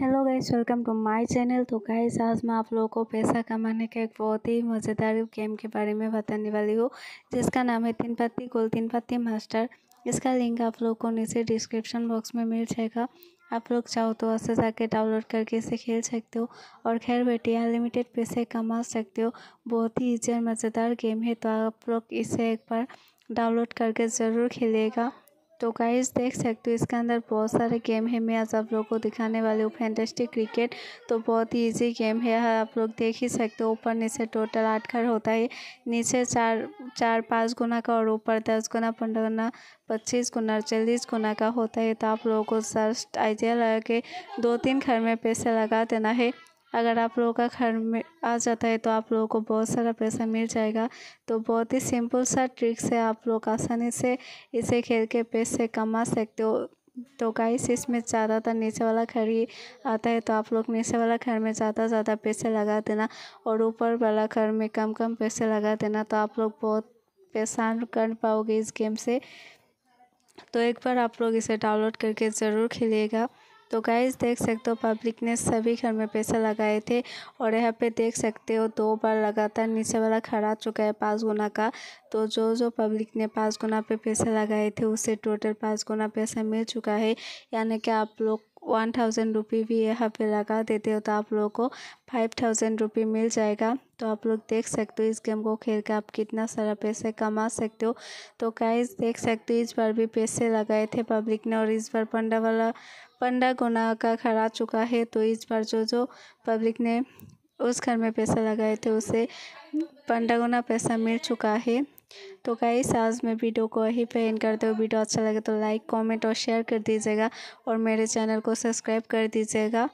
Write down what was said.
hello guys welcome to my channel तो guys आज मैं आप लोगों को पैसा कमाने का एक बहुत ही मज़ेदार गेम के बारे में बताने वाली हूँ जिसका नाम है तीन पत्ती गोल तीन पत्ती मास्टर इसका लिंक आप लोगों को नीचे डिस्क्रिप्शन बॉक्स में मिल जाएगा आप लोग चाहो तो ऐसे जाके डाउनलोड करके इसे खेल सकते हो और खैर बैठे अनलिमिटेड पैसे कमा सकते हो बहुत ही ईजी और मज़ेदार गेम है तो आप लोग इसे एक बार डाउनलोड करके ज़रूर खेलेगा तो गाइस देख सकते हो इसके अंदर बहुत सारे गेम है मैं आज आप लोगों को दिखाने वाली हूँ फैंटेस्टिक क्रिकेट तो बहुत ही इजी गेम है हाँ, आप लोग देख ही सकते हो ऊपर नीचे टोटल आठ घर होता है नीचे चार चार पाँच गुना का और ऊपर दस गुना पंद्रह गुना पच्चीस गुना चालीस गुना का होता है तो आप लोगों को जस्ट आइडिया लगा के दो तीन घर में पैसे लगा देना है अगर आप लोगों का घर में आ जाता है तो आप लोगों को बहुत सारा पैसा मिल जाएगा तो बहुत ही सिंपल सा ट्रिक से आप लोग आसानी से इसे खेल के पैसे कमा सकते हो तो गाइस इसमें ज़्यादातर नीचे वाला घर ही आता है तो आप लोग नीचे वाला घर में ज़्यादा ज़्यादा पैसे लगा देना और ऊपर वाला घर में कम कम पैसे लगा देना तो आप लोग बहुत परेशान कर पाओगे इस गेम से तो एक बार आप लोग इसे डाउनलोड करके ज़रूर खेलिएगा तो गाइस देख सकते हो पब्लिक ने सभी घर में पैसा लगाए थे और यहाँ पे देख सकते हो दो बार लगातार नीचे वाला खड़ा चुका है पाँच गुना का तो जो जो पब्लिक ने पाँच गुना पे पैसा लगाए थे उसे टोटल पाँच गुना पैसा मिल चुका है यानी कि आप लोग वन थाउजेंड रुपी भी यहाँ पे लगा देते हो तो आप लोगों को फाइव थाउजेंड रुपी मिल जाएगा तो आप लोग देख सकते हो इस गेम को खेल के आप कितना सारा पैसे कमा सकते हो तो गाइस देख सकते हो इस बार भी पैसे लगाए थे पब्लिक ने और इस बार पंडा वाला पंडा गुना का खड़ा चुका है तो इस बार जो जो पब्लिक ने उस घर में पैसा लगाए थे उसे पंडा गुना पैसा मिल चुका है तो गाइस आज मैं वीडियो को ही पे एंड करते हुए वीडियो अच्छा लगे तो लाइक कमेंट और शेयर कर दीजिएगा और मेरे चैनल को सब्सक्राइब कर दीजिएगा